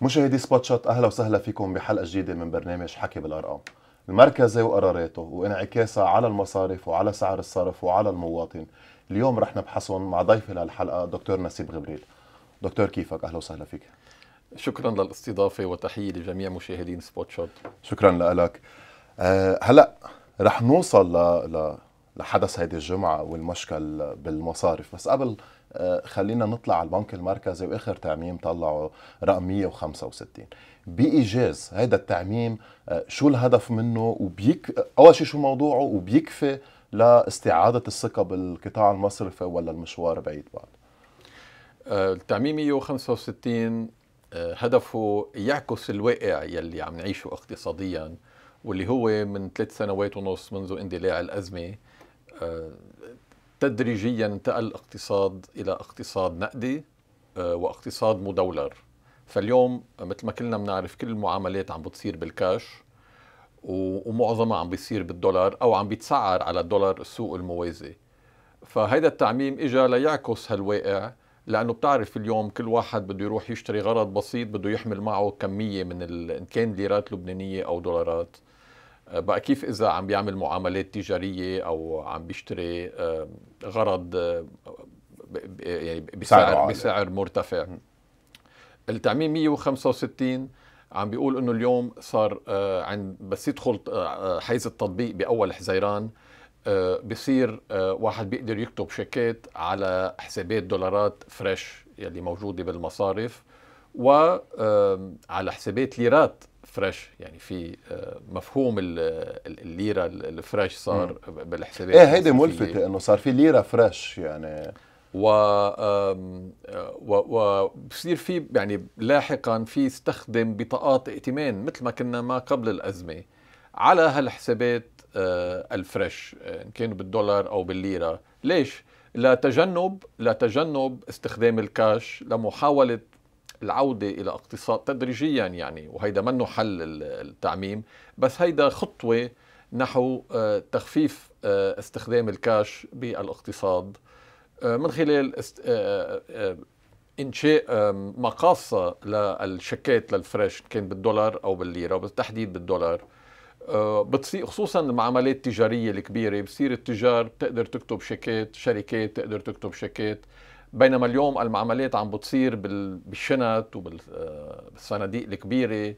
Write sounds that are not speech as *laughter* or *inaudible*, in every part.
مشاهدي سبوت شوت اهلا وسهلا فيكم بحلقه جديده من برنامج حكي بالارقام المركزي وقراراته وانعكاسها على المصارف وعلى سعر الصرف وعلى المواطن اليوم رح نبحثهم مع ضيفي للحلقه دكتور نسيب غبريل دكتور كيفك اهلا وسهلا فيك شكرا للاستضافه وتحيه لجميع مشاهدين سبوت شوت شكرا لك آه، هلا رح نوصل ل... لحدث هذه الجمعه والمشكل بالمصارف بس قبل آه، خلينا نطلع على البنك المركزي واخر تعميم طلعه رقم 165 بايجاز هذا التعميم آه، شو الهدف منه وبيك اول شيء شو موضوعه وبيكفي لاستعاده الثقه بالقطاع المصرفي ولا المشوار بعيد بعد آه، التعميم 165 هدفه يعكس الواقع يلي عم نعيشه اقتصاديا واللي هو من ثلاث سنوات ونص منذ اندلاع الازمه تدريجيا انتقل الاقتصاد الى اقتصاد نقدي آه، واقتصاد مدولر فاليوم مثل ما كلنا بنعرف كل المعاملات عم بتصير بالكاش ومعظمها عم بيصير بالدولار او عم بيتسعر على الدولار السوق الموازي فهيدا التعميم اجى ليعكس هالواقع لانه بتعرف اليوم كل واحد بده يروح يشتري غرض بسيط بده يحمل معه كميه من ال... ان كان ليرات لبنانيه او دولارات آه، بقى كيف اذا عم بيعمل معاملات تجاريه او عم بيشتري آه، غرض آه، يعني بسعر بسعر مرتفع التعميم 165 عم بيقول انه اليوم صار عند بس يدخل حيز التطبيق باول حزيران بصير واحد بيقدر يكتب شيكات على حسابات دولارات فريش يلي موجوده بالمصارف وعلى حسابات ليرات فريش يعني في آه، مفهوم الليره الفريش صار بالحسابات ايه هيدي ملفته انه صار في ليره فريش يعني و آه، وبصير في يعني لاحقا في استخدم بطاقات ائتمان مثل ما كنا ما قبل الازمه على هالحسابات آه، الفريش ان كانوا بالدولار او بالليره ليش لتجنب لتجنب استخدام الكاش لمحاوله العودة إلى اقتصاد تدريجيا يعني وهيدا منه حل التعميم بس هيدا خطوة نحو آه، تخفيف آه، استخدام الكاش بالاقتصاد آه، من خلال انشاء مقاصة للشيكات للفريش كان بالدولار او بالليره وبالتحديد بالدولار بتصير خصوصا المعاملات التجاريه الكبيره بصير التجار بتقدر تكتب شيكات شركات تقدر تكتب شيكات بينما اليوم المعاملات عم بتصير بالشنط وبالصناديق آه، الكبيره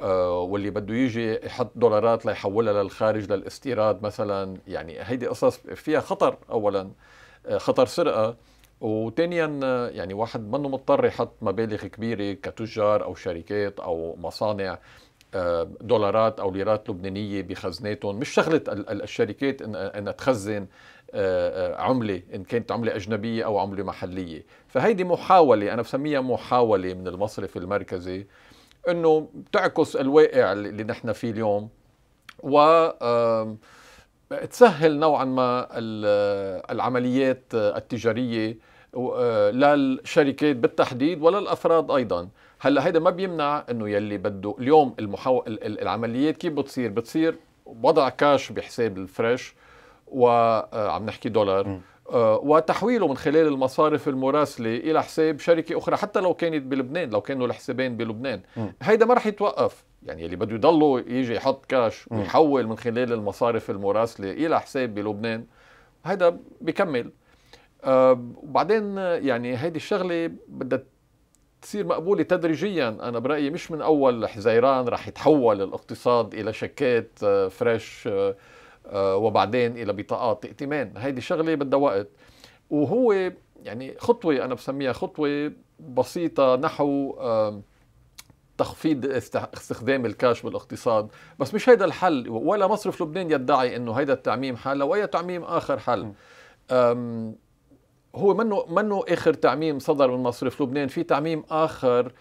آه، واللي بده يجي يحط دولارات ليحولها للخارج للاستيراد مثلا يعني هيدي قصص فيها خطر اولا آه، خطر سرقه وثانيا يعني واحد منه مضطر يحط مبالغ كبيره كتجار او شركات او مصانع دولارات او ليرات لبنانيه بخزناتهم مش شغله الشركات انها تخزن آه، آه، عملة إن كانت عملة أجنبية أو عملة محلية فهيدي محاولة أنا بسميها محاولة من المصرف المركزي أنه تعكس الواقع اللي نحن فيه اليوم و تسهل نوعا ما العمليات التجارية آه، للشركات بالتحديد وللأفراد أيضا هلا هيدا ما بيمنع انه يلي بده اليوم المحاو... العمليات كيف بتصير بتصير وضع كاش بحساب الفريش وعم آه، نحكي دولار م. آه، وتحويله من خلال المصارف المراسلة إلى حساب شركة أخرى حتى لو كانت بلبنان لو كانوا الحسابين بلبنان هيدا ما رح يتوقف يعني اللي بده يضله يجي يحط كاش ويحول من خلال المصارف المراسلة إلى حساب بلبنان هيدا بيكمل آه، وبعدين يعني هيدي الشغلة بدها تصير مقبولة تدريجيا أنا برأيي مش من أول حزيران رح يتحول الاقتصاد إلى شكات فريش آه، وبعدين الى بطاقات ائتمان هيدي شغله بدها وقت وهو يعني خطوه انا بسميها خطوه بسيطه نحو تخفيض استخدام الكاش بالاقتصاد بس مش هيدا الحل ولا مصرف لبنان يدعي انه هيدا التعميم حل او اي تعميم اخر حل هو منه منه اخر تعميم صدر من مصرف لبنان في تعميم اخر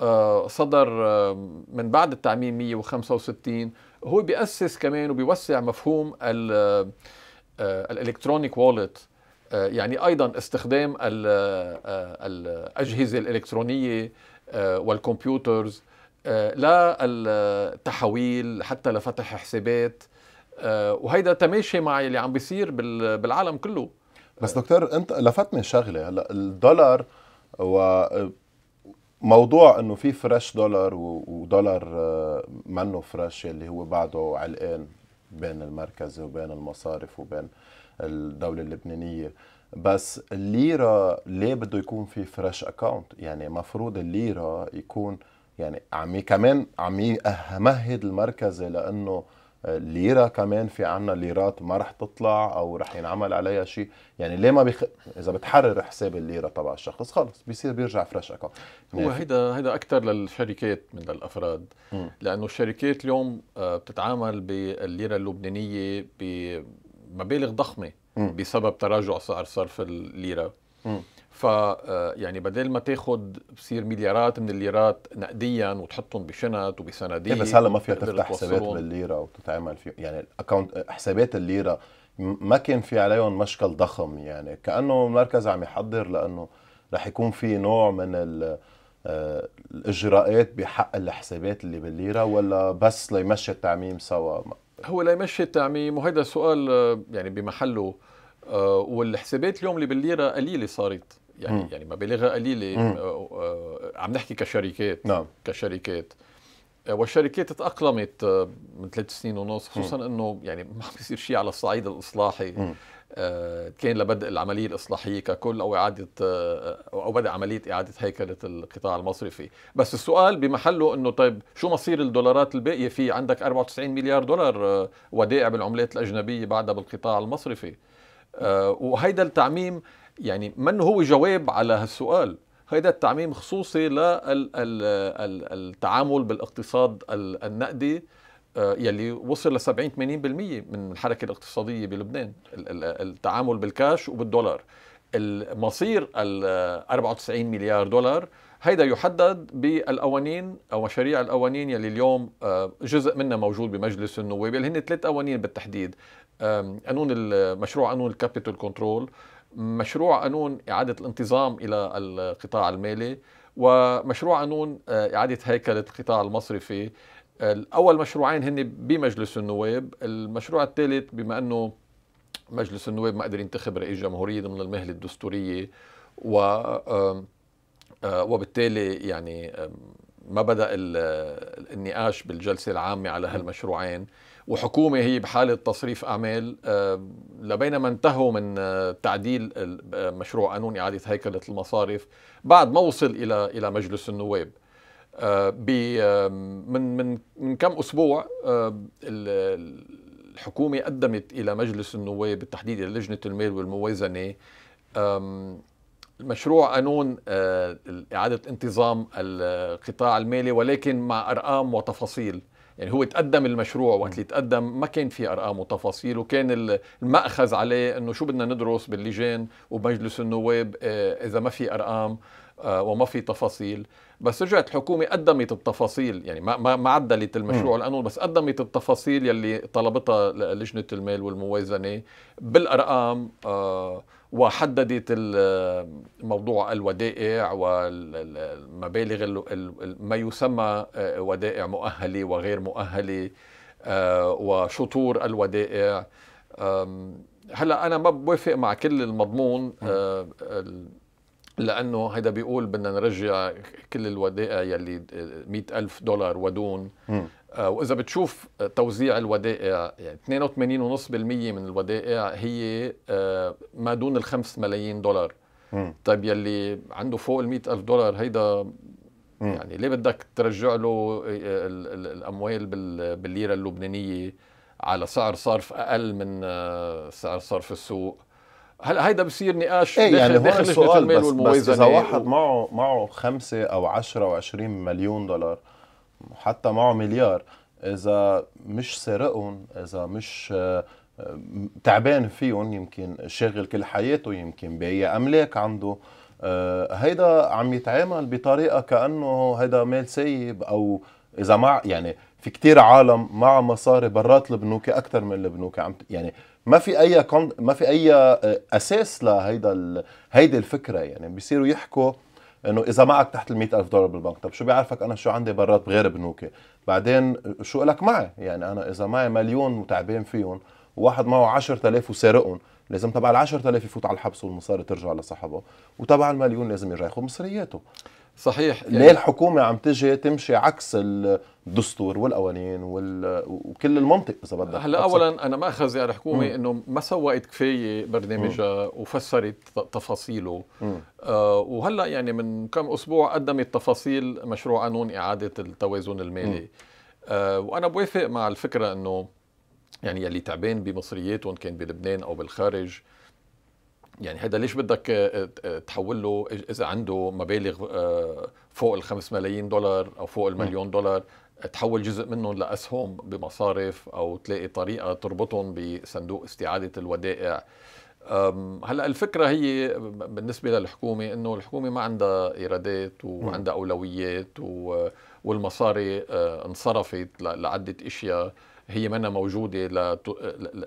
آه، صدر آه، من بعد التعميم 165 هو بيأسس كمان وبيوسع مفهوم آه، الالكترونيك والت يعني ايضا استخدام الاجهزه الالكترونيه والكمبيوترز للتحويل حتى لفتح حسابات وهيدا تماشي مع اللي عم بيصير بالعالم كله بس دكتور انت لفتني شغله هلا الدولار و موضوع انه في فريش دولار ودولار منه فريش اللي هو بعده علقان بين المركز وبين المصارف وبين الدوله اللبنانيه بس الليره ليه بده يكون في فريش اكاونت يعني مفروض الليره يكون يعني عم كمان عم يمهد المركز لانه ليره كمان في عنا ليرات ما رح تطلع او رح ينعمل عليها شيء يعني ليه ما بيخ... اذا بتحرر حساب الليره تبع الشخص خلص بيصير بيرجع فريش اكونت هو يعني هيدا هيدا اكثر للشركات من للافراد م. لانه الشركات اليوم آه، بتتعامل بالليره اللبنانيه بمبالغ ضخمه م. بسبب تراجع سعر صرف الليره م. ف آه، يعني بدل ما تاخد بصير مليارات من الليرات نقديا وتحطهم بشنط وبصناديق إيه، بس هلا ما فيك تفتح حسابات بالليره وتتعامل فيه يعني الاكونت آه، حسابات الليره ما كان في عليهم مشكل ضخم يعني كانه المركز عم يحضر لانه رح يكون في نوع من آه، الاجراءات بحق الحسابات اللي بالليره ولا بس ليمشي التعميم سوا هو ليمشي التعميم وهذا السؤال يعني بمحله والحسابات اليوم اللي بالليره قليله صارت يعني م. يعني مبالغها قليله عم نحكي كشركات نعم. كشركات آه، والشركات تأقلمت آه، من ثلاث سنين ونص خصوصا انه يعني ما عم بيصير شيء على الصعيد الاصلاحي آه، كان لبدء العمليه الاصلاحيه ككل او اعاده او بدء عمليه اعاده هيكله القطاع المصرفي، بس السؤال بمحله انه طيب شو مصير الدولارات الباقيه في عندك 94 مليار دولار ودائع بالعملات الاجنبيه بعدها بالقطاع المصرفي وهيدا التعميم يعني من هو جواب على هالسؤال هذا التعميم خصوصي للتعامل بالاقتصاد النقدي آه، يلي وصل ل 70 80% من الحركه الاقتصاديه بلبنان التعامل بالكاش وبالدولار المصير ال 94 مليار دولار هيدا يحدد بالقوانين او مشاريع القوانين يلي اليوم آه، جزء منها موجود بمجلس النواب اللي هن ثلاث قوانين بالتحديد قانون مشروع قانون الكابيتال كنترول مشروع قانون إعادة الانتظام إلى القطاع المالي ومشروع قانون آه، إعادة هيكلة القطاع المصرفي الأول مشروعين هن بمجلس النواب المشروع الثالث بما أنه مجلس النواب ما قدر ينتخب رئيس جمهورية ضمن المهلة الدستورية و آه، وبالتالي يعني ما بدأ النقاش بالجلسة العامة على هالمشروعين وحكومة هي بحالة تصريف أعمال آه، لبينما انتهوا من آه، تعديل آه، مشروع قانون إعادة هيكلة المصارف بعد ما وصل إلى إلى مجلس النواب من من من كم أسبوع الحكومة قدمت إلى مجلس النواب بالتحديد إلى لجنة المال والموازنة مشروع قانون إعادة انتظام القطاع المالي ولكن مع أرقام وتفاصيل يعني هو تقدم المشروع وقت اللي تقدم ما كان في ارقام وتفاصيل وكان المأخذ عليه انه شو بدنا ندرس باللجان ومجلس النواب آه، اذا ما في ارقام آه، وما في تفاصيل بس رجعت الحكومة قدمت التفاصيل يعني ما ما عدلت المشروع القانون بس قدمت التفاصيل يلي طلبتها لجنة المال والموازنة بالأرقام آه وحددت موضوع الودائع والمبالغ ما يسمى آه، ودائع مؤهله وغير مؤهله آه، وشطور الودائع هلا انا ما بوافق مع كل المضمون آه، لانه هذا بيقول بدنا نرجع كل الودائع يلي مئة ألف دولار ودون آه، واذا بتشوف توزيع الودائع يعني 82.5% من الودائع هي آه، ما دون ال5 ملايين دولار م. طيب يلي عنده فوق ال ألف دولار هيدا م. يعني ليه بدك ترجع له آه، الاموال بالليره اللبنانيه على سعر صرف اقل من سعر صرف السوق هلا هيدا بصير نقاش ايه يعني هون السؤال بس, بس اذا واحد معه معه خمسة او 10 او 20 مليون دولار حتى معه مليار اذا مش سارقهم اذا مش آه، تعبان فيهم يمكن شاغل كل حياته يمكن باي املاك عنده آه، هيدا عم يتعامل بطريقه كانه هيدا مال سايب او اذا مع يعني في كتير عالم مع مصاري برات البنوك اكثر من البنوك عم يعني ما في اي ما في اي آه، اساس لهيدا هيدي الفكره يعني بيصيروا يحكوا انه اذا معك تحت ال ألف دولار بالبنك طب شو بيعرفك انا شو عندي برات بغير بنوكي بعدين شو لك معي يعني انا اذا معي مليون وتعبان فيهم وواحد معه 10000 وسارقهم لازم تبع ال 10000 يفوت على الحبس والمصاري ترجع لصاحبه وتبع المليون لازم يرجع ياخذ مصرياته صحيح يعني ليه الحكومه عم تجي تمشي عكس الدستور والقوانين وال... وكل المنطق اذا بدك هلا اولا انا ماخذي على الحكومه انه ما سوقت كفايه برنامجها وفسرت تفاصيله آه وهلا يعني من كم اسبوع قدمت تفاصيل مشروع قانون اعاده التوازن المالي آه وانا بوافق مع الفكره انه يعني يلي تعبان بمصرياتهم كان بلبنان او بالخارج آه يعني هذا ليش بدك آه، آه، آه، تحول له اذا عنده مبالغ فوق ال 5 ملايين دولار او فوق المليون دولار تحول جزء منهم لاسهم بمصارف او تلاقي طريقه تربطهم بصندوق استعاده الودائع هلا الفكره هي بالنسبه للحكومه انه الحكومه ما عندها ايرادات وعندها اولويات والمصاري انصرفت لعده اشياء هي منا موجوده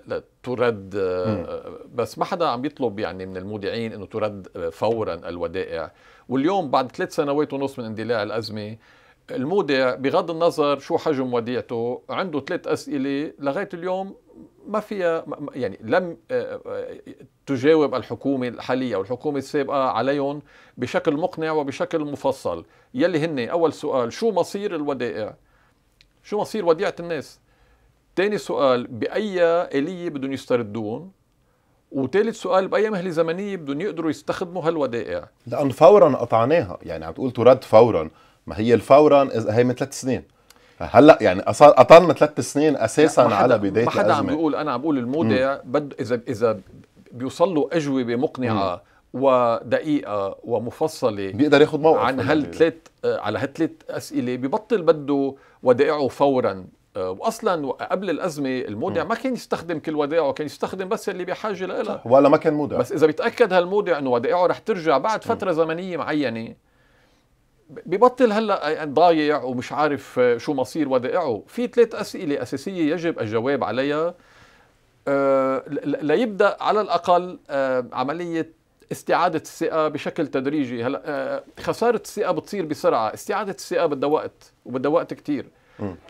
لترد آه، بس ما حدا عم يطلب يعني من المودعين انه ترد فورا الودائع واليوم بعد ثلاث سنوات ونص من اندلاع الازمه المودع بغض النظر شو حجم وديعته عنده ثلاث اسئله لغايه اليوم ما فيها يعني لم آه، آه، تجاوب الحكومه الحاليه او الحكومه السابقه عليهم بشكل مقنع وبشكل مفصل يلي هني اول سؤال شو مصير الودائع شو مصير وديعه الناس تاني سؤال بأي آلية بدهم يستردون وثالث سؤال باي مهله زمنيه بدهم يقدروا يستخدموا هالودائع لأن فورا قطعناها يعني عم تقول ترد فورا ما هي الفورا هي من ثلاث سنين هلا يعني قطعنا ثلاث سنين اساسا على بدايه ما حدا عم بيقول انا عم بقول المودع بده اذا اذا بيوصل له اجوبه مقنعه مم. ودقيقة ومفصلة بيقدر ياخذ موقف عن هالثلاث على هالثلاث أسئلة ببطل بده ودائعه فورا آه، واصلا قبل الازمه المودع ما كان يستخدم كل ودائعه كان يستخدم بس اللي بحاجه لها ولا ما كان مودع بس اذا بيتاكد هالمودع انه ودائعه رح ترجع بعد فتره زمنيه معينه ببطل هلا ضايع ومش عارف آه، شو مصير ودائعه في ثلاث اسئله اساسيه يجب الجواب عليها آه، ليبدا على الاقل عمليه استعادة الثقة بشكل تدريجي هلا خسارة الثقة بتصير بسرعة استعادة الثقة بدها وقت وبدها وقت كتير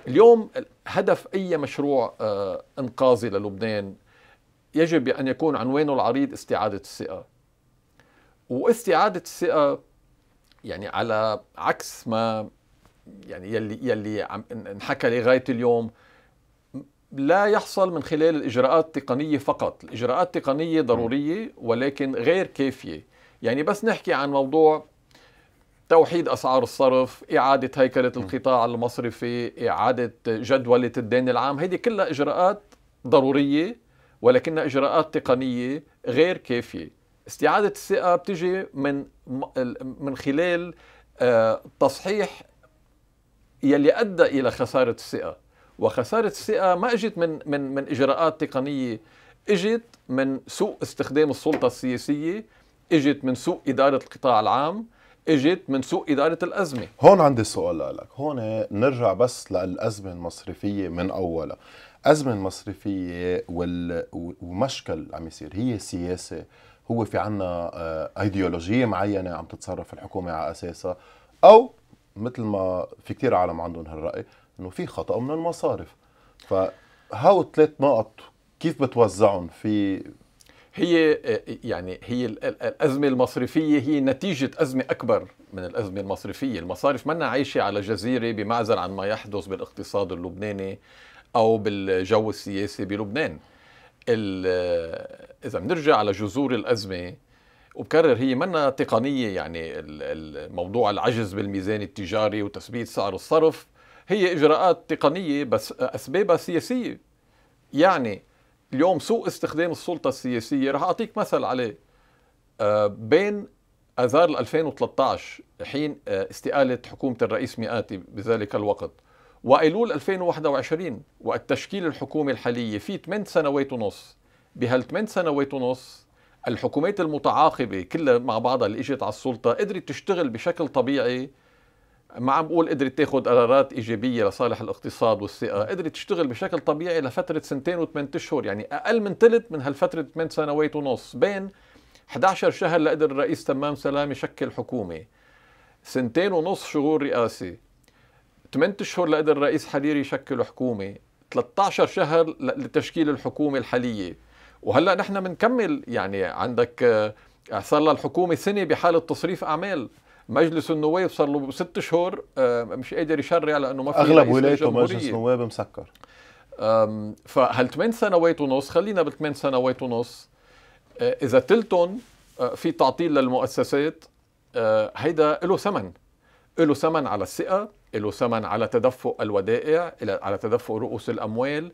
اليوم هدف أي مشروع آه، إنقاذي للبنان يجب أن يكون عنوانه العريض استعادة الثقة واستعادة الثقة يعني على عكس ما يعني يلي يلي عم انحكى لغايه اليوم لا يحصل من خلال الاجراءات التقنيه فقط، الاجراءات التقنيه ضروريه ولكن غير كافيه، يعني بس نحكي عن موضوع توحيد اسعار الصرف، اعاده هيكله القطاع المصرفي، اعاده جدوله الدين العام، هذه كلها اجراءات ضروريه ولكنها اجراءات تقنيه غير كافيه. استعاده الثقه بتجي من من خلال آه، تصحيح يلي ادى الى خساره الثقه، وخساره الثقه ما اجت من من من اجراءات تقنيه، اجت من سوء استخدام السلطه السياسيه، اجت من سوء اداره القطاع العام، اجت من سوء اداره الازمه هون عندي سؤال لك هون نرجع بس للازمه المصرفيه من اولها الازمه المصرفيه وال... ومشكل عم يصير هي سياسه هو في عنا ايديولوجيه معينه عم تتصرف الحكومه على اساسها او مثل ما في كثير عالم عندهم هالراي انه في خطا من المصارف فهو ثلاث نقط كيف بتوزعهم في هي آه، يعني هي الازمه المصرفيه هي نتيجه ازمه اكبر من الازمه المصرفيه، المصارف منا عايشه على جزيره بمعزل عن ما يحدث بالاقتصاد اللبناني او بالجو السياسي بلبنان. آه، اذا بنرجع على جذور الازمه وبكرر هي منا تقنيه يعني الموضوع العجز بالميزان التجاري وتثبيت سعر الصرف هي اجراءات تقنيه بس آه، اسبابها سياسيه يعني اليوم سوء استخدام السلطة السياسية رح أعطيك مثل عليه آه، بين آذار 2013 حين آه، استقالة حكومة الرئيس مئاتي بذلك الوقت وأيلول 2021 وقت تشكيل الحكومة الحالية في 8 سنوات ونص بهال 8 سنوات ونص الحكومات المتعاقبة كلها مع بعضها اللي اجت على السلطة قدرت تشتغل بشكل طبيعي ما عم بقول قدرت تاخذ قرارات ايجابيه لصالح الاقتصاد والثقه، قدرت تشتغل بشكل طبيعي لفتره سنتين وثمان اشهر، يعني اقل من ثلث من هالفتره ثمان سنوات ونص، بين 11 شهر لقدر الرئيس تمام سلام يشكل حكومه. سنتين ونص شغول رئاسي. ثمان اشهر لقدر الرئيس حريري يشكل حكومه، 13 شهر لتشكيل الحكومه الحاليه. وهلا نحن بنكمل يعني عندك آه، صار للحكومه سنه بحاله تصريف اعمال. مجلس النواب صار له ست شهور آه، مش قادر يشرع لانه ما في اغلب ولايته مجلس نواب مسكر فهل ثمان سنوات ونص خلينا بالثمان سنوات ونص آه، اذا تلتن آه، في تعطيل للمؤسسات هيدا له ثمن له ثمن على الثقه له ثمن على تدفق الودائع على تدفق رؤوس الاموال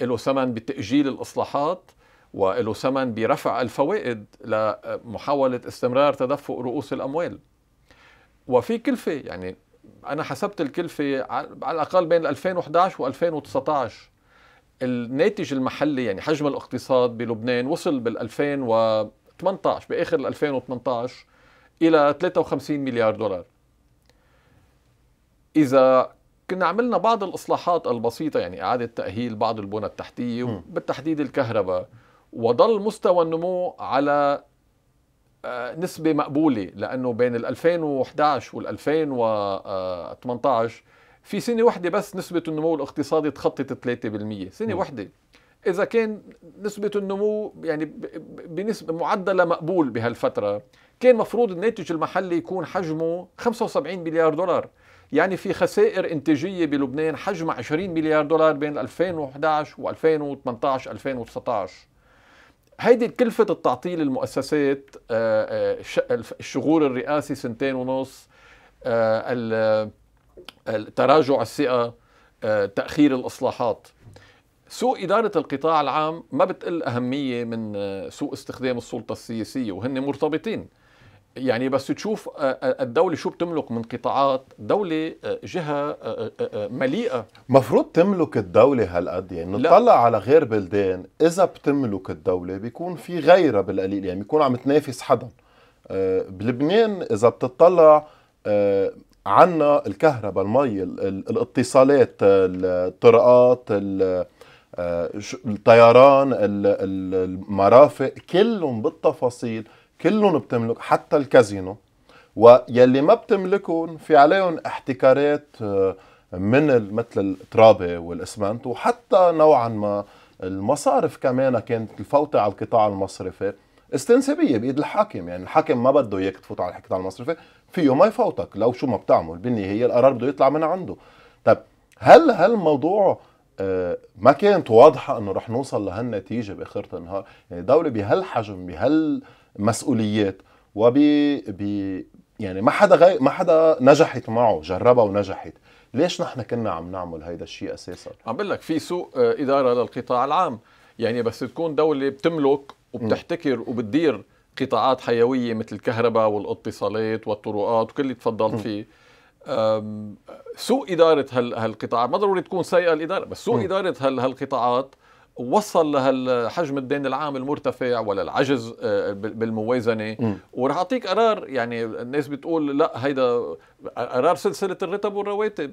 له ثمن بتاجيل الاصلاحات وله ثمن برفع الفوائد لمحاوله استمرار تدفق رؤوس الاموال وفي كلفه يعني انا حسبت الكلفه على الاقل بين 2011 و2019 الناتج المحلي يعني حجم الاقتصاد بلبنان وصل بال 2018 باخر 2018 الى 53 مليار دولار اذا كنا عملنا بعض الاصلاحات البسيطه يعني اعاده تاهيل بعض البنى التحتيه وبالتحديد الكهرباء وضل مستوى النمو على آه، نسبة مقبولة لأنه بين ال 2011 وال 2018 في سنة واحدة بس نسبة النمو الاقتصادي تخطت 3% سنة واحدة إذا كان نسبة النمو يعني بنسبة معدلة مقبول بهالفترة كان مفروض الناتج المحلي يكون حجمه 75 مليار دولار يعني في خسائر انتاجية بلبنان حجمها 20 مليار دولار بين 2011 و 2018 2019 هيدي كلفة التعطيل المؤسسات آه، آه، الشغور الرئاسي سنتين ونص آه، تراجع الثقة تأخير الإصلاحات سوء إدارة القطاع العام ما بتقل أهمية من سوء استخدام السلطة السياسية وهن مرتبطين يعني بس تشوف آه، آه، الدولة شو بتملك من قطاعات دولة آه، جهة مليئة مفروض تملك الدولة هالقد يعني نطلع على غير بلدان إذا بتملك الدولة بيكون في غيرها بالقليل يعني بيكون عم تنافس حدا بلبنان إذا بتطلع عنا الكهرباء المي الاتصالات الطرقات الطيران المرافق كلهم بالتفاصيل كلهم بتملك حتى الكازينو ويلي ما بتملكهم في عليهم احتكارات آه، من مثل الترابه والاسمنت وحتى نوعا ما المصارف كمان كانت الفوتة على القطاع المصرفي استنسابية بإيد الحاكم يعني الحاكم ما بده إياك تفوت على القطاع المصرفي فيه ما يفوتك لو شو ما بتعمل بالنهاية القرار بده يطلع من عنده طب هل هالموضوع ما كانت واضحه انه رح نوصل لهالنتيجه باخره النهار، يعني دوله بهالحجم بهالمسؤوليات وب يعني ما حدا غي... ما حدا نجحت معه جربها ونجحت ليش نحن كنا عم نعمل هيدا الشيء اساسا عم بقول لك في سوء اداره للقطاع العام يعني بس تكون دوله بتملك وبتحتكر وبتدير قطاعات حيويه مثل الكهرباء والاتصالات والطرقات وكل اللي تفضلت فيه سوء إدارة هالقطاعات ما ضروري تكون سيئة الإدارة بس سوء م. إدارة هالقطاعات وصل لهالحجم الدين العام المرتفع ولا العجز آه، بالموازنة وراح ورح أعطيك قرار يعني الناس بتقول لا هيدا قرار سلسلة الرتب والرواتب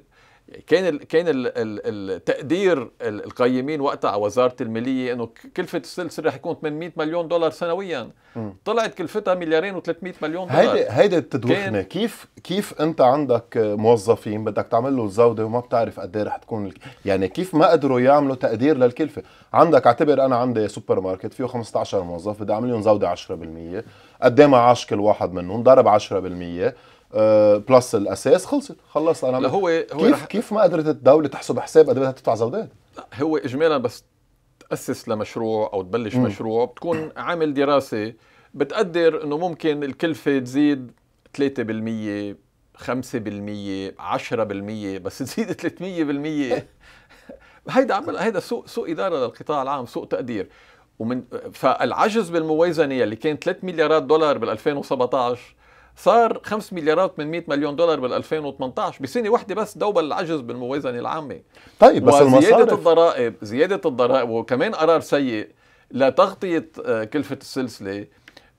كان كان التقدير القيمين وقتها على وزاره الماليه انه كلفه السلسله رح يكون 800 مليون دولار سنويا م. طلعت كلفتها مليارين و300 مليون دولار هيدي هيدي التدوخنه كيف كيف انت عندك موظفين بدك تعمل له زوده وما بتعرف قد ايه رح تكون الك... يعني كيف ما قدروا يعملوا تقدير للكلفه عندك اعتبر انا عندي سوبر ماركت فيه 15 موظف بدي اعمل لهم زوده 10% قد ايه معاش كل واحد منهم ضرب 10% بلس آه، الاساس خلصت خلص انا لا هو هو كيف رح... كيف ما قدرت الدوله تحسب حساب قد بدها تدفع زودات؟ هو اجمالا بس تاسس لمشروع او تبلش مم. مشروع بتكون عامل دراسه بتقدر انه ممكن الكلفه تزيد 3% 5% 10% بس تزيد 300% *laughs* هيدا عمل هيدا سوء سوء اداره للقطاع العام سوء تقدير ومن فالعجز بالموازنه اللي كان 3 مليارات دولار بال 2017 صار 5 مليارات و800 مليون دولار بال 2018 بسنه واحده بس دوبل العجز بالموازنه العامه طيب بس زياده الضرائب زياده الضرائب وكمان قرار سيء لتغطيه آه، كلفه السلسله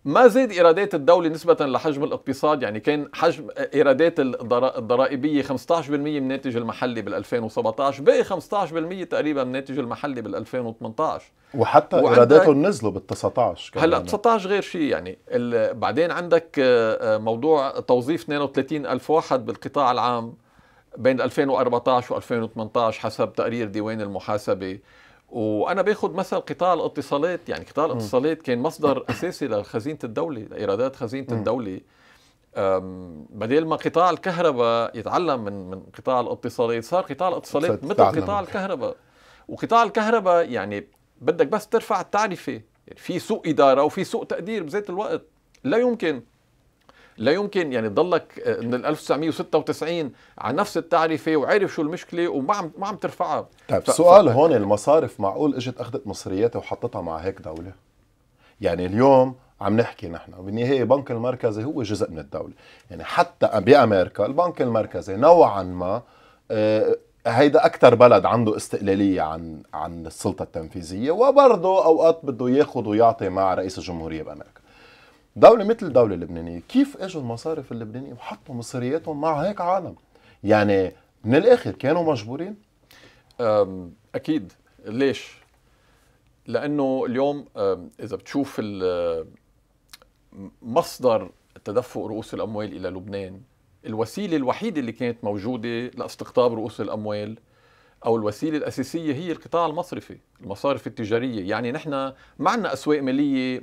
ما زاد ايرادات الدوله نسبه لحجم الاقتصاد يعني كان حجم ايرادات الضرائبيه 15% من الناتج المحلي بال 2017 باقي 15% تقريبا من الناتج المحلي بال 2018 وحتى ايراداتهم نزلوا بال 19 هلا 19 غير شيء يعني بعدين عندك آه، آه، موضوع توظيف 32 الف واحد بالقطاع العام بين 2014 و 2018 حسب تقرير ديوان المحاسبه وانا باخذ مثلا قطاع الاتصالات يعني قطاع الاتصالات كان مصدر اساسي لخزينه الدوله لايرادات خزينه الدوله بدل ما قطاع الكهرباء يتعلم من من قطاع الاتصالات صار قطاع الاتصالات مثل قطاع الكهرباء وقطاع الكهرباء يعني بدك بس ترفع التعرفه يعني في سوء اداره وفي سوء تقدير بذات الوقت لا يمكن لا يمكن يعني تضلك من 1996 على نفس التعرفه وعارف شو المشكله وما عم ما عم ترفعها طيب السؤال هون المصارف معقول اجت اخذت مصرياتها وحطتها مع هيك دوله؟ يعني اليوم عم نحكي نحن بالنهاية بنك المركزي هو جزء من الدولة يعني حتى بأمريكا البنك المركزي نوعا ما آه، هيدا اكثر بلد عنده استقلاليه عن عن السلطه التنفيذيه وبرضه اوقات بده ياخذ ويعطي مع رئيس الجمهوريه بامريكا دولة مثل الدولة اللبنانية كيف اجوا المصارف اللبنانية وحطوا مصرياتهم مع هيك عالم يعني من الاخر كانوا مجبورين اكيد ليش لانه اليوم اذا بتشوف مصدر تدفق رؤوس الاموال الى لبنان الوسيله الوحيده اللي كانت موجوده لاستقطاب رؤوس الاموال او الوسيله الاساسيه هي القطاع المصرفي، المصارف التجاريه، يعني نحن ما عندنا اسواق ماليه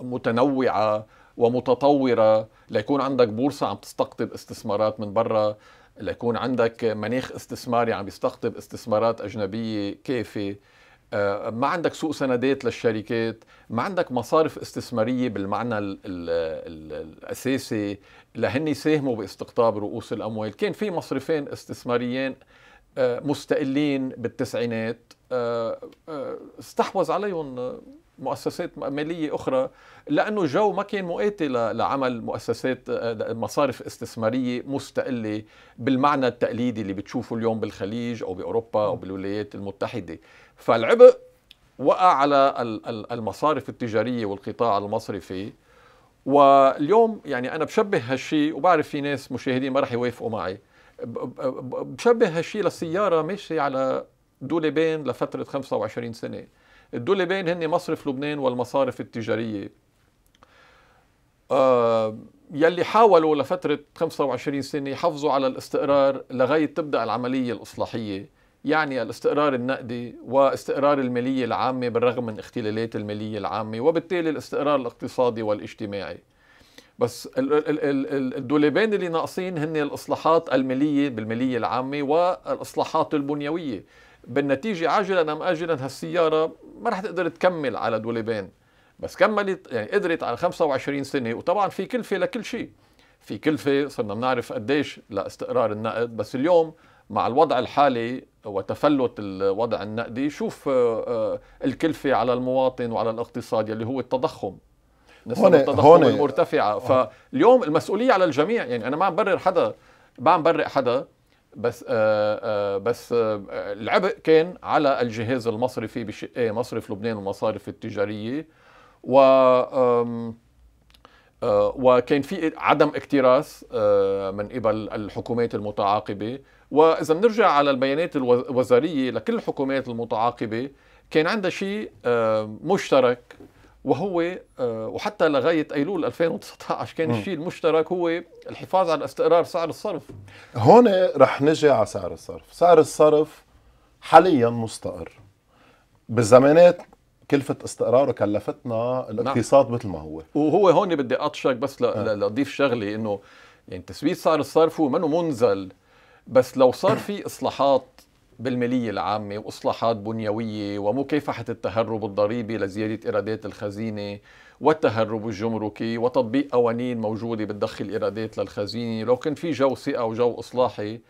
متنوعه ومتطوره ليكون عندك بورصه عم تستقطب استثمارات من برا، ليكون عندك مناخ استثماري عم يستقطب استثمارات اجنبيه كافيه، آه، ما عندك سوق سندات للشركات ما عندك مصارف استثمارية بالمعنى ال ال الـ الأساسي لهن يساهموا باستقطاب رؤوس الأموال كان في مصرفين استثماريين آه، مستقلين بالتسعينات آه، آه، استحوذ عليهم مؤسسات مالية أخرى لأنه الجو ما كان مؤاتي لعمل مؤسسات مصارف استثمارية مستقلة بالمعنى التقليدي اللي بتشوفه اليوم بالخليج أو بأوروبا أو بالولايات المتحدة فالعبء وقع على المصارف التجارية والقطاع المصرفي واليوم يعني أنا بشبه هالشيء وبعرف في ناس مشاهدين ما رح يوافقوا معي بشبه هالشيء للسيارة ماشية على دولبين لفترة 25 سنة الدولبين هن مصرف لبنان والمصارف التجارية آه، يلي حاولوا لفترة 25 سنة يحافظوا على الاستقرار لغاية تبدأ العملية الإصلاحية يعني الاستقرار النقدي واستقرار المالية العامة بالرغم من اختلالات المالية العامة وبالتالي الاستقرار الاقتصادي والاجتماعي بس الدولبين اللي ناقصين هن الاصلاحات الماليه بالماليه العامه والاصلاحات البنيويه بالنتيجه عاجلا ام اجلا هالسياره ما رح تقدر تكمل على دولبين بس كملت يعني قدرت على 25 سنه وطبعا في كلفه لكل شيء في كلفه صرنا بنعرف قديش لاستقرار النقد بس اليوم مع الوضع الحالي وتفلت الوضع النقدي شوف آه، آه، الكلفه على المواطن وعلى الاقتصاد اللي هو التضخم نسبه التضخم المرتفعه آه. فاليوم المسؤوليه على الجميع يعني انا ما عم برر حدا ما عم برر حدا بس آآ آه، آآ آه، بس آآ العبء كان على الجهاز المصرفي بش... مصرف لبنان والمصارف التجاريه و وكان في عدم اكتراث من قبل الحكومات المتعاقبه واذا بنرجع على البيانات الوزاريه لكل الحكومات المتعاقبه كان عندها شيء مشترك وهو آه، وحتى لغايه ايلول 2019 كان الشيء المشترك هو الحفاظ على استقرار سعر الصرف هون رح نجي على سعر الصرف سعر الصرف حاليا مستقر بالزمانات كلفة استقراره كلفتنا نعم. الاقتصاد مثل ما هو وهو هون بدي اطشك بس آه. لاضيف شغله انه يعني تثبيت سعر الصرف هو منه منزل بس لو صار *clears throat* في اصلاحات بالمالية العامة وإصلاحات بنيوية ومكافحة التهرب الضريبي لزيادة إيرادات الخزينة والتهرب الجمركي وتطبيق قوانين موجودة بتدخل الإيرادات للخزينة لو كان في جو ثقة وجو إصلاحي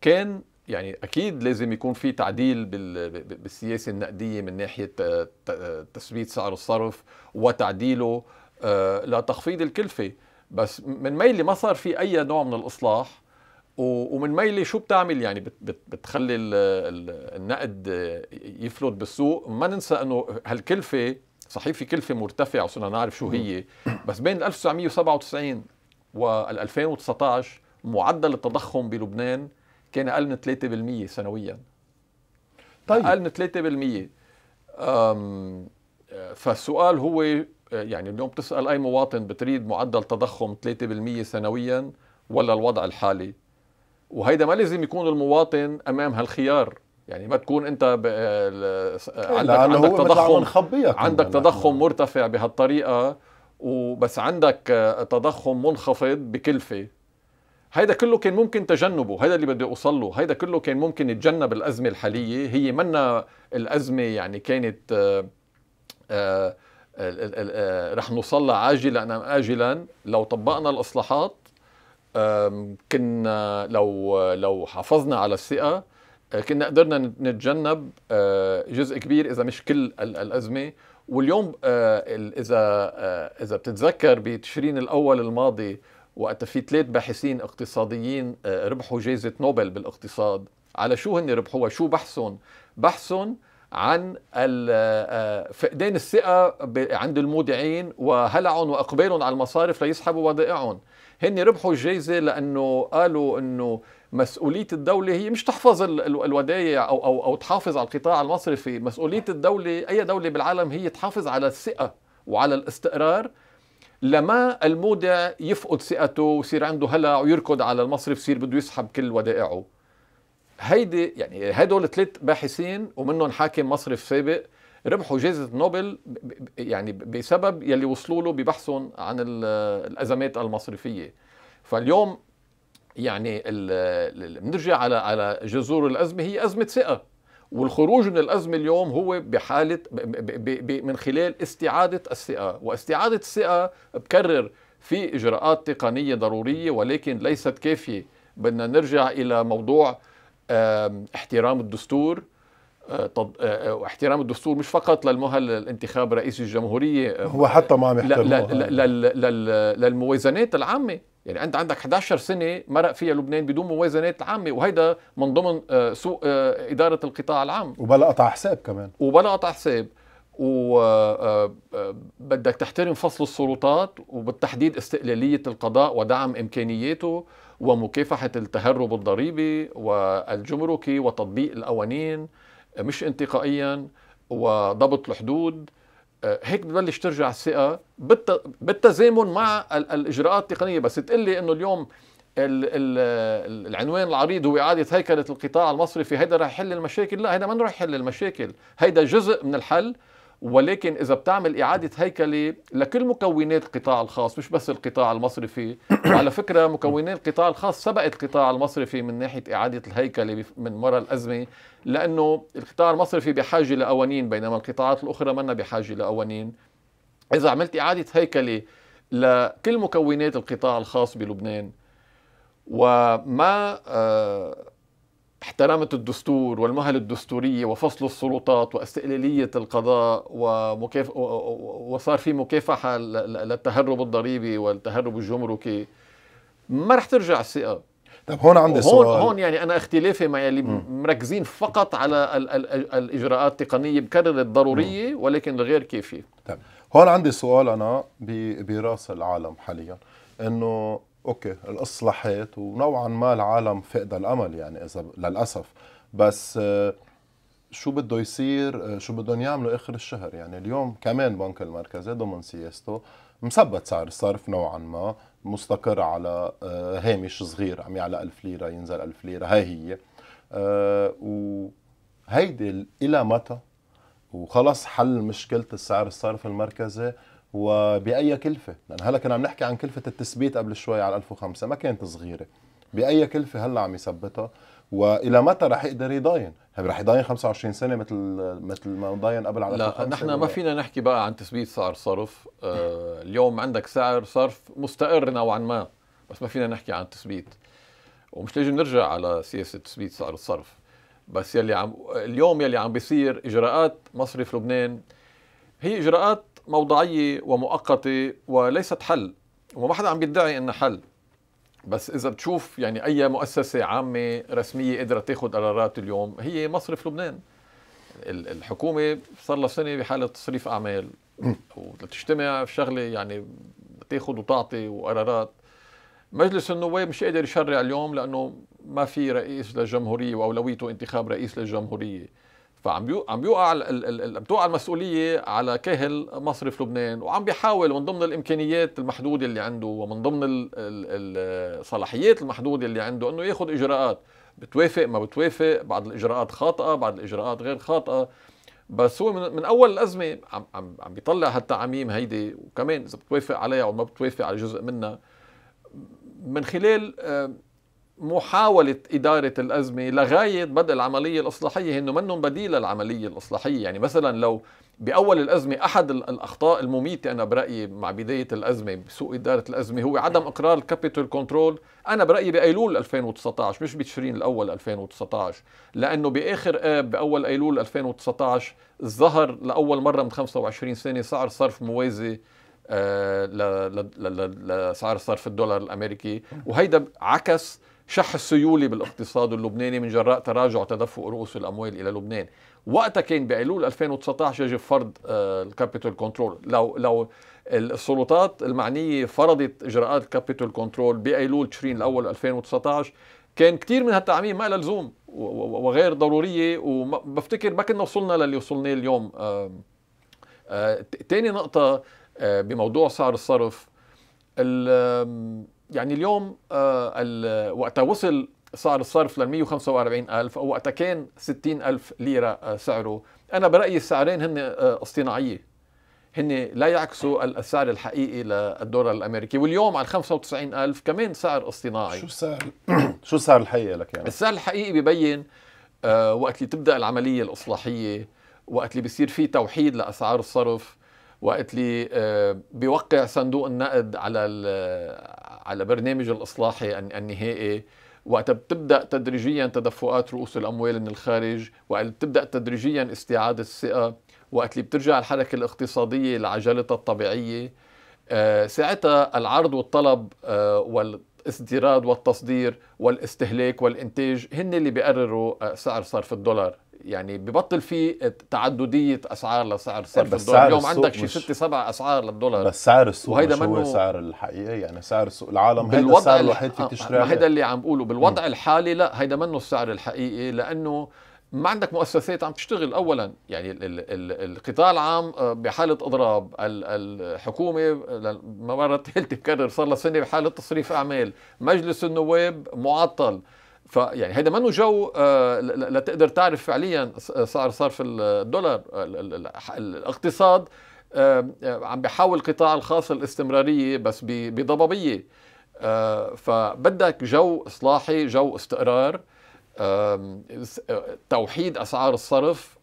كان يعني أكيد لازم يكون في تعديل بالسياسة النقدية من ناحية تثبيت سعر الصرف وتعديله آه، لتخفيض الكلفة بس من ميلي ما صار في أي نوع من الإصلاح ومن ميلي شو بتعمل يعني بتخلي النقد يفلت بالسوق ما ننسى انه هالكلفه صحيح في كلفه مرتفعه وصرنا نعرف شو هي بس بين 1997 وال 2019 معدل التضخم بلبنان كان اقل من 3% سنويا طيب اقل من 3% فالسؤال هو يعني اليوم بتسال اي مواطن بتريد معدل تضخم 3% سنويا ولا الوضع الحالي وهيدا ما لازم يكون المواطن امام هالخيار يعني ما تكون انت إيه، عندك عندك تضخم عندك نعم. تضخم مرتفع بهالطريقه وبس عندك آه، تضخم منخفض بكلفه هيدا كله كان ممكن تجنبه هيدا اللي بدي اوصل له هيدا كله كان ممكن يتجنب الازمه الحاليه هي منا الازمه يعني كانت آه، آه، رح نوصلها عاجلا ام اجلا لو طبقنا الاصلاحات كنا لو لو حافظنا على الثقه أه، كنا قدرنا نتجنب أه، جزء كبير اذا مش كل الازمه واليوم أه، اذا اذا بتتذكر بتشرين الاول الماضي وقت في ثلاث باحثين اقتصاديين ربحوا جائزه نوبل بالاقتصاد على شو هن ربحوها شو بحثهم بحثهم عن فقدان الثقه عند المودعين وهلعهم واقبالهم على المصارف ليسحبوا ودائعهم هن ربحوا الجائزة لأنه قالوا أنه مسؤولية الدولة هي مش تحفظ الودايع أو, أو, أو تحافظ على القطاع المصرفي مسؤولية الدولة أي دولة بالعالم هي تحافظ على الثقة وعلى الاستقرار لما المودع يفقد ثقته ويصير عنده هلع ويركض على المصرف يصير بده يسحب كل ودائعه هيدي يعني هدول ثلاث باحثين ومنهم حاكم مصرف سابق ربحوا جائزه نوبل يعني بسبب يلي وصلوا له ببحثهم عن الازمات المصرفيه فاليوم يعني بنرجع على على جذور الازمه هي ازمه ثقه والخروج من الازمه اليوم هو بحاله من خلال استعاده الثقه واستعاده الثقه بكرر في اجراءات تقنيه ضروريه ولكن ليست كافيه بدنا نرجع الى موضوع احترام الدستور آه، آه، آه، واحترام الدستور مش فقط للمهل الانتخاب رئيس الجمهوريه هو حتى ما عم للموازنات العامه يعني انت عندك 11 سنه مرق فيها لبنان بدون موازنات عامه وهيدا من ضمن سوء اداره القطاع العام وبلا قطع حساب كمان وبلا قطع حساب وبدك تحترم فصل السلطات وبالتحديد استقلاليه القضاء ودعم امكانياته ومكافحه التهرب الضريبي والجمركي وتطبيق القوانين مش انتقائيا وضبط الحدود آه، هيك بتبلش ترجع الثقه بالتزامن مع الاجراءات التقنيه بس تقول لي انه اليوم العنوان العريض هو اعاده هيكله القطاع المصرفي هيدا رح يحل المشاكل لا هيدا ما رح يحل المشاكل هيدا جزء من الحل ولكن اذا بتعمل اعاده هيكله لكل مكونات القطاع الخاص مش بس القطاع المصرفي وعلى *coughs* فكره مكونات القطاع الخاص سبقت القطاع المصرفي من ناحيه اعاده الهيكله من مرة الازمه لانه القطاع المصرفي بحاجه لقوانين بينما القطاعات الاخرى منا بحاجه لقوانين اذا عملت اعاده هيكله لكل مكونات القطاع الخاص بلبنان وما آه احترمت الدستور والمهل الدستورية وفصل السلطات واستقلالية القضاء ومكاف... وصار في مكافحة للتهرب الضريبي والتهرب الجمركي ما رح ترجع الثقة طيب هون عندي هون سؤال هون يعني انا اختلافي مع اللي مركزين فقط على ال ال ال الاجراءات التقنيه بكرر الضروريه مم. ولكن الغير كافيه طيب هون عندي سؤال انا براس العالم حاليا انه اوكي الاصلاحات ونوعا ما العالم فقد الامل يعني اذا للاسف بس آه، شو بده يصير آه، شو بدهم يعملوا اخر الشهر يعني اليوم كمان بنك المركزي ضمن سياسته مثبت سعر الصرف نوعا ما مستقر على آه، هامش صغير عم يعلى 1000 ليره ينزل 1000 ليره هاي هي وهيدي الى متى وخلص حل مشكله السعر الصرف المركزي وبأي كلفة لأن هلا كنا عم نحكي عن كلفة التثبيت قبل شوي على 1005 ما كانت صغيرة بأي كلفة هلا عم يثبتها والى متى رح يقدر يضاين؟ رح يضاين 25 سنه مثل مثل ما ضاين قبل على لا نحن ما فينا نحكي بقى عن تثبيت سعر صرف آه اليوم عندك سعر صرف مستقر نوعا ما بس ما فينا نحكي عن تثبيت ومش لازم نرجع على سياسه تثبيت سعر الصرف بس يلي عم اليوم يلي عم بيصير اجراءات مصرف لبنان هي اجراءات موضعية ومؤقتة وليست حل وما حدا عم بيدعي انها حل بس اذا بتشوف يعني اي مؤسسه عامه رسميه قدرت تاخذ قرارات اليوم هي مصرف لبنان الحكومه صار لها سنه بحاله تصريف اعمال وتجتمع في شغله يعني تاخذ وتعطي وقرارات مجلس النواب مش قادر يشرع اليوم لانه ما في رئيس للجمهوريه واولويته انتخاب رئيس للجمهوريه فعم عم بيوقع بتوقع المسؤوليه على كاهل مصرف لبنان وعم بيحاول من ضمن الامكانيات المحدوده اللي عنده ومن ضمن الصلاحيات المحدوده اللي عنده انه ياخذ اجراءات بتوافق ما بتوافق بعض الاجراءات خاطئه بعض الاجراءات غير خاطئه بس هو من, من اول الازمه عم عم عم بيطلع هالتعاميم هيدي وكمان اذا بتوافق عليها او ما بتوافق على جزء منها من خلال محاولة إدارة الأزمة لغاية بدء العملية الإصلاحية هن منهم بديل العملية الإصلاحية يعني مثلا لو بأول الأزمة أحد الأخطاء المميتة أنا برأيي مع بداية الأزمة بسوء إدارة الأزمة هو عدم إقرار الكابيتال كنترول أنا برأيي بأيلول 2019 مش بتشرين الأول 2019 لأنه بآخر آب بأول أيلول 2019 ظهر لأول مرة من 25 سنة سعر صرف موازي آه، لسعر صرف الدولار الأمريكي وهيدا عكس شح السيولي بالاقتصاد اللبناني من جراء تراجع تدفق رؤوس الاموال الى لبنان وقتها كان بايلول 2019 يجب فرض آه، الكابيتال كنترول لو لو السلطات المعنيه فرضت اجراءات الكابيتال كنترول بايلول تشرين الاول 2019 كان كثير من هالتعميم ما لها لزوم وغير ضروريه وبفتكر ما كنا وصلنا للي وصلناه اليوم آه، آه، تاني نقطه بموضوع سعر الصرف يعني اليوم آه، وقتها وصل صار الصرف لل 145000 او وقتها كان 60000 ليره آه، سعره انا برايي السعرين هن آه، اصطناعيه هن لا يعكسوا السعر الحقيقي للدولار الامريكي واليوم على 95000 كمان سعر اصطناعي شو السعر *clears throat* شو السعر الحقيقي لك يعني السعر الحقيقي ببين وقت اللي تبدا العمليه الاصلاحيه وقت اللي بيصير في توحيد لاسعار الصرف وقت اللي بيوقع صندوق النقد على على برنامج الإصلاحي النهائي وقتها بتبدا تدريجيا تدفقات رؤوس الاموال من الخارج وقت بتبدا تدريجيا استعاده الثقه وقت اللي بترجع الحركه الاقتصاديه لعجلتها الطبيعيه آه، ساعتها العرض والطلب آه والازدراد والتصدير والاستهلاك والانتاج هن اللي بيقرروا آه، سعر صرف الدولار يعني ببطل في تعدديه اسعار لسعر صرف الدولار اليوم عندك شي ست سبع اسعار للدولار بس سعر السوق وهيدا مش هو سعر الحقيقي يعني سعر السوق العالم هيدا السعر الوحيد فيك آه، تشتري هيدا اللي عم بقوله بالوضع م. الحالي لا هيدا منه السعر الحقيقي لانه ما عندك مؤسسات عم تشتغل اولا يعني ال ال ال القطاع العام آه، بحاله اضراب الحكومه مره ثالثه بكرر صار لها سنه بحاله تصريف اعمال مجلس النواب معطل فيعني هيدا منه جو آه، لتقدر تعرف فعليا سعر صرف الدولار الاقتصاد عم بيحاول القطاع الخاص الاستمراريه بس بضبابيه آه، فبدك جو اصلاحي جو استقرار آه، توحيد اسعار الصرف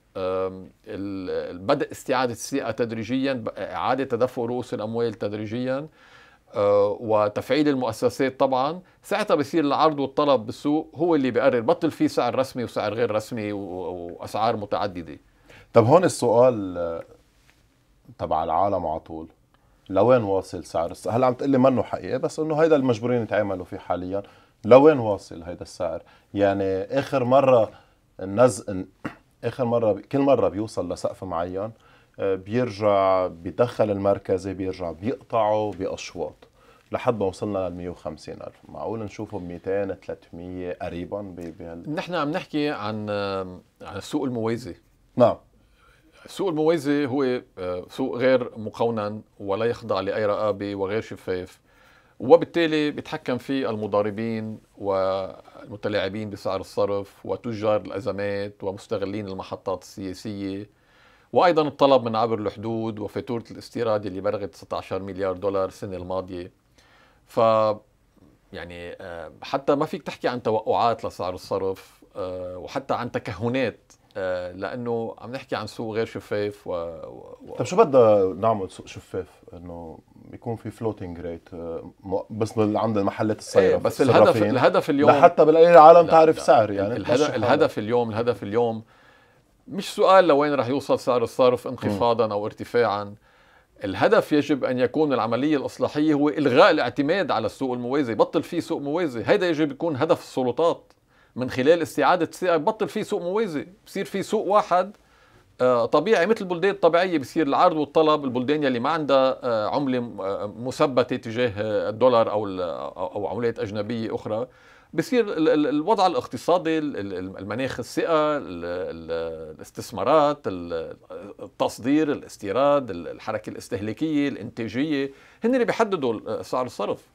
بدء استعاده الثقه تدريجيا اعاده تدفق رؤوس الاموال تدريجيا آه، وتفعيل المؤسسات طبعا ساعتها بصير العرض والطلب بالسوق هو اللي بيقرر بطل في سعر رسمي وسعر غير رسمي واسعار متعدده طب هون السؤال آه، تبع العالم على طول لوين واصل سعر السعر هلا عم تقلي منه حقيقي بس انه هيدا المجبورين يتعاملوا فيه حاليا لوين واصل هيدا السعر يعني اخر مره النز *clears throat* اخر مره كل مره بيوصل لسقف معين بيرجع بيدخل المركزي بيرجع بيقطعه بأشواط لحد ما وصلنا لل 150 ألف معقول نشوفه ب 200 300 قريبا بهال نحن عم نحكي عن عن السوق الموازي نعم السوق الموازي هو آه، سوق غير مقونن ولا يخضع لأي رقابة وغير شفاف وبالتالي بيتحكم فيه المضاربين والمتلاعبين بسعر الصرف وتجار الأزمات ومستغلين المحطات السياسية وايضا الطلب من عبر الحدود وفاتوره الاستيراد اللي بلغت 19 مليار دولار السنه الماضيه ف يعني آه، حتى ما فيك تحكي عن توقعات لسعر الصرف آه، وحتى عن تكهنات آه، لانه عم نحكي عن سوق غير شفاف و... و... طيب شو بدنا نعمل سوق شفاف انه يكون في فلوتنج ريت بس عند المحلات الصغيره ايه بس الهدف الهدف اليوم لحتى بالقليل العالم لا تعرف لا سعر يعني الهدف الهدف اليوم الهدف اليوم مش سؤال لوين رح يوصل سعر الصرف انخفاضا او ارتفاعا الهدف يجب ان يكون العمليه الاصلاحيه هو الغاء الاعتماد على السوق الموازي بطل فيه سوق موازي هذا يجب يكون هدف السلطات من خلال استعاده السعر بطل فيه سوق موازي بصير في سوق واحد آه، طبيعي مثل البلدان الطبيعيه بصير العرض والطلب البلدان يلي ما عندها آه، عمله آه، مثبته تجاه الدولار او او عملات اجنبيه اخرى بصير الوضع الاقتصادي المناخ الثقة الاستثمارات التصدير الاستيراد الحركة الاستهلاكية الانتاجية هن اللي بيحددوا سعر الصرف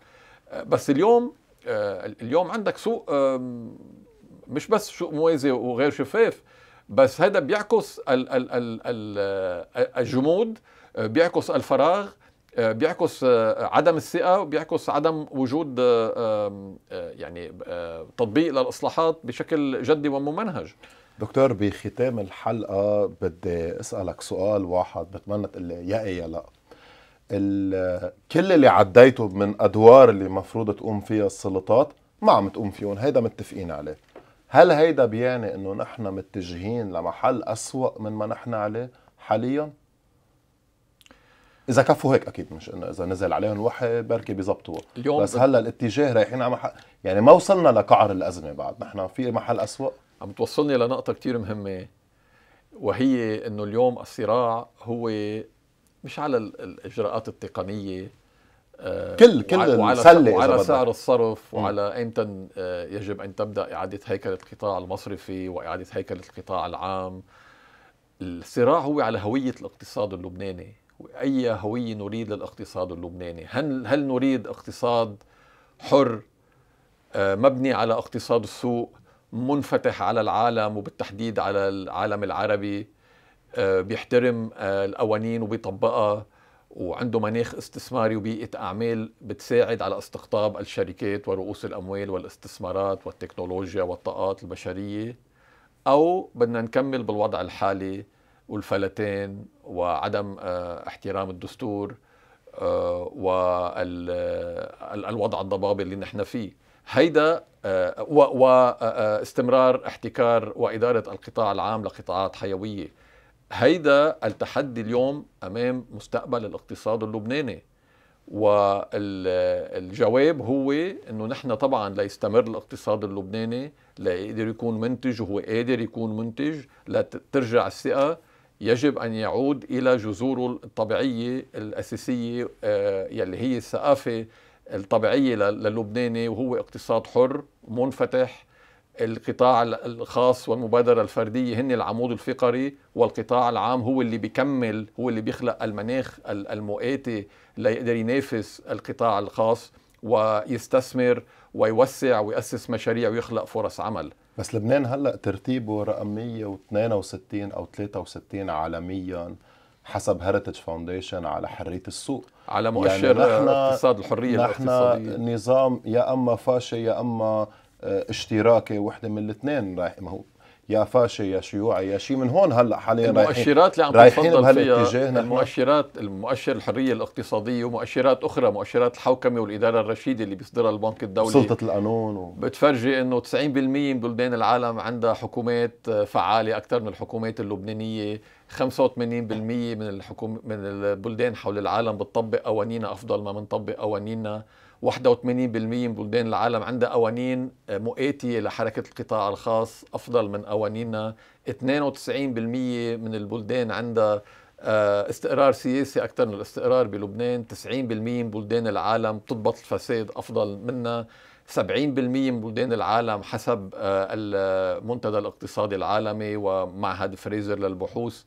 بس اليوم آه، اليوم عندك سوق مش بس سوق موازي وغير شفاف بس هذا بيعكس الجمود آه، بيعكس الفراغ آه، بيعكس عدم الثقه وبيعكس عدم وجود آه، آه، يعني تطبيق للاصلاحات بشكل جدي وممنهج دكتور بختام الحلقه بدي اسالك سؤال واحد بتمنى تقول لي يا ايه يا لا كل اللي عديته من ادوار اللي مفروض تقوم فيها السلطات ما عم تقوم فيهم هيدا متفقين عليه هل هيدا بيعني انه نحن متجهين لمحل اسوا من ما نحن عليه حاليا اذا كفوا هيك اكيد مش انه اذا نزل عليهم الوحي بركي بيظبطوها بس هلا الاتجاه رايحين على محل يعني ما وصلنا لقعر الازمه بعد نحن في محل اسوء عم توصلني لنقطه كثير مهمه وهي انه اليوم الصراع هو مش على الاجراءات التقنيه آه، كل كل وعلى وعلى سعر الصرف وعلى ايمتى آه، يجب ان تبدا اعاده هيكله القطاع المصرفي واعاده هيكله القطاع العام الصراع هو على هويه الاقتصاد اللبناني واي هويه نريد للاقتصاد اللبناني هل هل نريد اقتصاد حر آه، مبني على اقتصاد السوق منفتح على العالم وبالتحديد على العالم العربي آه، بيحترم آه، القوانين وبيطبقها وعنده مناخ استثماري وبيئة أعمال بتساعد على استقطاب الشركات ورؤوس الأموال والاستثمارات والتكنولوجيا والطاقات البشرية أو بدنا نكمل بالوضع الحالي والفلتين وعدم آه، احترام الدستور آه، والوضع آه، الضبابي اللي نحن فيه هيدا واستمرار احتكار وإدارة القطاع العام لقطاعات حيوية هيدا التحدي اليوم أمام مستقبل الاقتصاد اللبناني والجواب هو انه نحن طبعا ليستمر الاقتصاد اللبناني ليقدر يكون منتج وهو قادر يكون منتج لترجع الثقه يجب أن يعود إلى جذوره الطبيعية الأساسية آه، يلي هي الثقافة الطبيعية للبناني وهو اقتصاد حر منفتح القطاع الخاص والمبادرة الفردية هن العمود الفقري والقطاع العام هو اللي بيكمل هو اللي بيخلق المناخ المؤاتي ليقدر ينافس القطاع الخاص ويستثمر ويوسع ويأسس مشاريع ويخلق فرص عمل بس لبنان هلا ترتيبه رقم 162 او 63 عالميا حسب هيريتج فاونديشن على حريه السوق على يعني مؤشر يعني نحن اقتصاد الحريه نحن نظام يا اما فاشي يا اما آه، اشتراكي وحده من الاثنين رايح ما هو يا فاشي يا شيوعي يا شي من هون هلا حاليا المؤشرات اللي عم تفضل فيها المؤشرات المؤشر الحريه الاقتصاديه ومؤشرات اخرى مؤشرات الحوكمه والاداره الرشيده اللي بيصدرها البنك الدولي سلطه القانون و... بتفرجي انه 90% من بلدان العالم عندها حكومات آه، فعاله اكثر من الحكومات اللبنانيه 85% من الحكومه من البلدان حول العالم بتطبق قوانينها افضل ما بنطبق قوانيننا 81% من بلدان العالم عندها قوانين آه، مؤاتية لحركة القطاع الخاص أفضل من قوانيننا 92% من البلدان عندها آه، استقرار سياسي أكثر من الاستقرار بلبنان 90% من بلدان العالم تضبط الفساد أفضل منا 70% من بلدان العالم حسب آه، المنتدى الاقتصادي العالمي ومعهد فريزر للبحوث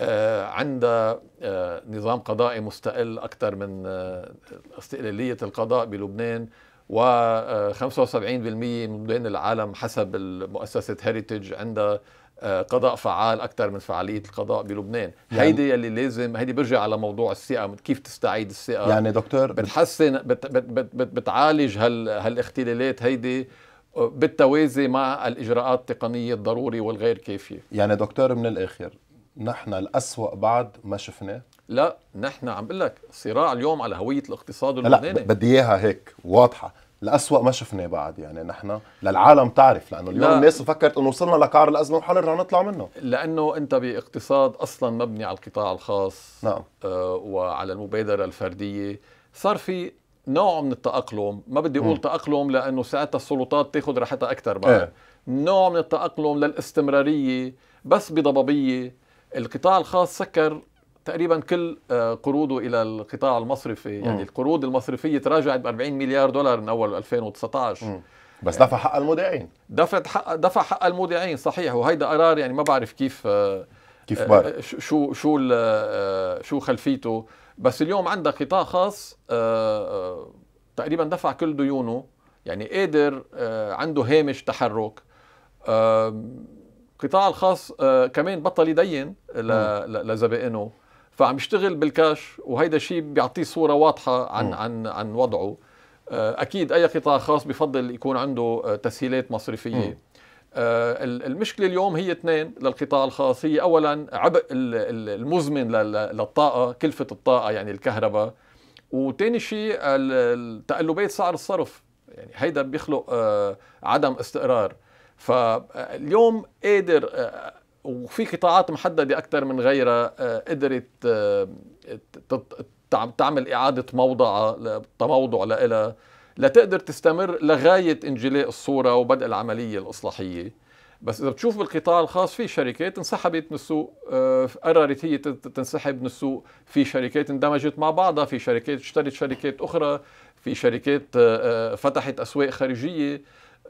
آه، عندها آه، نظام قضائي مستقل أكثر من آه، استقلالية القضاء بلبنان و75% من مدن العالم حسب مؤسسة هيريتج عندها قضاء فعال اكثر من فعاليه القضاء بلبنان يعني هيدي يلي لازم هيدي برجع على موضوع الثقه كيف تستعيد الثقه يعني دكتور بتحسن بت بت بت بت بتعالج هال هالاختلالات هيدي بالتوازي مع الاجراءات التقنيه الضروري والغير كافيه يعني دكتور من الاخر نحن الأسوأ بعد ما شفناه لا نحن عم بقول لك صراع اليوم على هويه الاقتصاد اللبناني لا بدي اياها هيك واضحه الأسوأ ما شفناه بعد يعني نحن للعالم تعرف لانه اليوم لا. الناس فكرت انه وصلنا لقعر الازمه وحنرجع نطلع منه لانه انت باقتصاد اصلا مبني على القطاع الخاص نعم آه وعلى المبادره الفرديه صار في نوع من التاقلم ما بدي اقول م. تاقلم لانه ساعتها السلطات تاخذ راحتها اكثر بعد إيه. نوع من التاقلم للاستمراريه بس بضبابيه القطاع الخاص سكر تقريبا كل آه، قروضه الى القطاع المصرفي يعني القروض المصرفيه تراجعت ب 40 مليار دولار من اول 2019 م. بس دفع حق المودعين دفع حق دفع حق المودعين صحيح وهيدا قرار يعني ما بعرف كيف آه، كيف آه، بار. شو شو شو خلفيته بس اليوم عندك قطاع خاص تقريبا دفع كل ديونه يعني قادر عنده هامش تحرك القطاع الخاص آه، كمان بطل يدين لزبائنه فعم يشتغل بالكاش وهيدا الشيء بيعطيه صوره واضحه عن عن عن وضعه آه، اكيد اي قطاع خاص بفضل يكون عنده آه، تسهيلات مصرفيه المشكله اليوم هي اثنين للقطاع الخاص هي اولا عبء المزمن للطاقه كلفه الطاقه يعني الكهرباء وثاني شيء تقلبات سعر الصرف يعني هيدا بيخلق عدم استقرار فاليوم قادر آه، وفي قطاعات محدده اكثر من غيرها آه، قدرت آه، تعمل اعاده موضع تموضع لها لتقدر تستمر لغايه انجلاء الصوره وبدء العمليه الاصلاحيه بس اذا بتشوف بالقطاع الخاص في شركات انسحبت من السوق قررت هي تنسحب من السوق في شركات اندمجت مع بعضها في شركات اشترت شركات اخرى في شركات فتحت اسواق خارجيه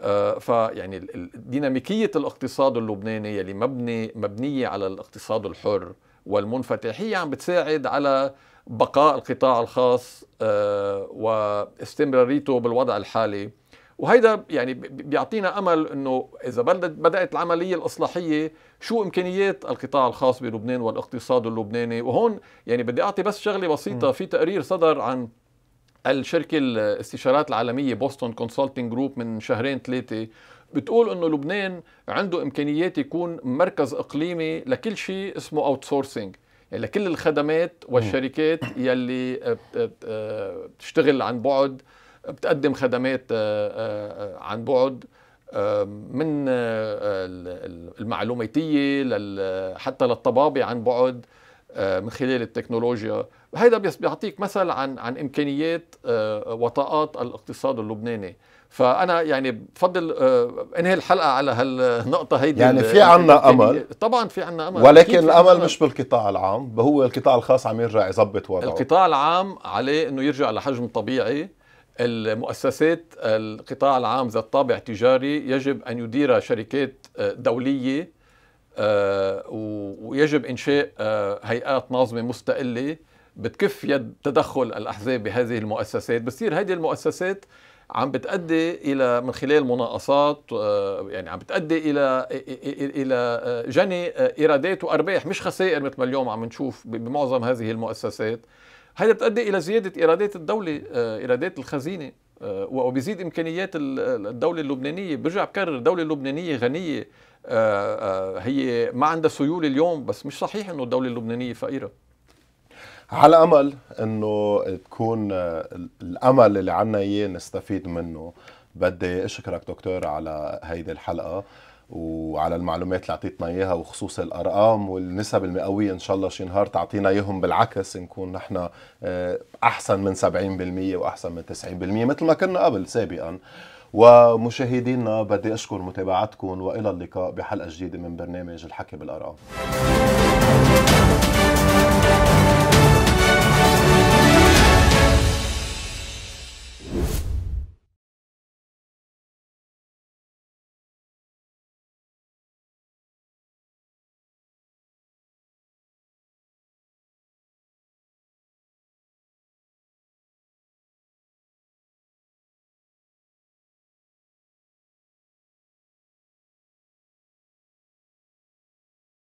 آه، فيعني ديناميكية الاقتصاد اللبناني اللي مبني مبنية على الاقتصاد الحر والمنفتح هي عم بتساعد على بقاء القطاع الخاص آه، واستمراريته بالوضع الحالي وهيدا يعني بيعطينا امل انه اذا بدات العمليه الاصلاحيه شو امكانيات القطاع الخاص بلبنان والاقتصاد اللبناني وهون يعني بدي اعطي بس شغله بسيطه في تقرير صدر عن الشركة الاستشارات العالمية بوسطن كونسلتنج جروب من شهرين ثلاثة بتقول انه لبنان عنده امكانيات يكون مركز اقليمي لكل شيء اسمه اوت سورسينج يعني لكل الخدمات والشركات يلي بتشتغل عن بعد بتقدم خدمات آه، آه، عن بعد من آه، المعلوماتية حتى للطبابة عن بعد من خلال التكنولوجيا هيدا بيعطيك مثل عن عن امكانيات آه، وطاقات الاقتصاد اللبناني فانا يعني بفضل آه، انهي الحلقه على هالنقطه هيدي يعني في عنا امل طبعا في عنا امل ولكن الامل أمل. مش بالقطاع العام هو القطاع الخاص عم يرجع يظبط وضعه القطاع العام عليه انه يرجع لحجم طبيعي المؤسسات القطاع العام ذات طابع تجاري يجب ان يديرها شركات آه، دوليه ويجب انشاء هيئات ناظمه مستقله بتكف يد تدخل الأحزاب بهذه المؤسسات بتصير هذه المؤسسات عم بتأدي إلى من خلال مناقصات آه، يعني عم بتأدي إلى إلى آه، جني آه، إيرادات وأرباح مش خسائر مثل ما اليوم عم نشوف بمعظم هذه المؤسسات هذا بتؤدي إلى زيادة إيرادات الدولة إيرادات الخزينة وبيزيد إمكانيات الدولة اللبنانية برجع بكرر الدولة اللبنانية غنية هي ما عندها سيولة اليوم بس مش صحيح أنه الدولة اللبنانية فقيرة على امل انه تكون الامل اللي عنا اياه نستفيد منه بدي اشكرك دكتور على هيدي الحلقه وعلى المعلومات اللي اعطيتنا اياها وخصوص الارقام والنسب المئويه ان شاء الله شي نهار تعطينا اياهم بالعكس نكون نحن آه، احسن من 70% واحسن من 90% مثل ما كنا قبل سابقا ومشاهدينا بدي اشكر متابعتكم والى اللقاء بحلقه جديده من برنامج الحكي بالارقام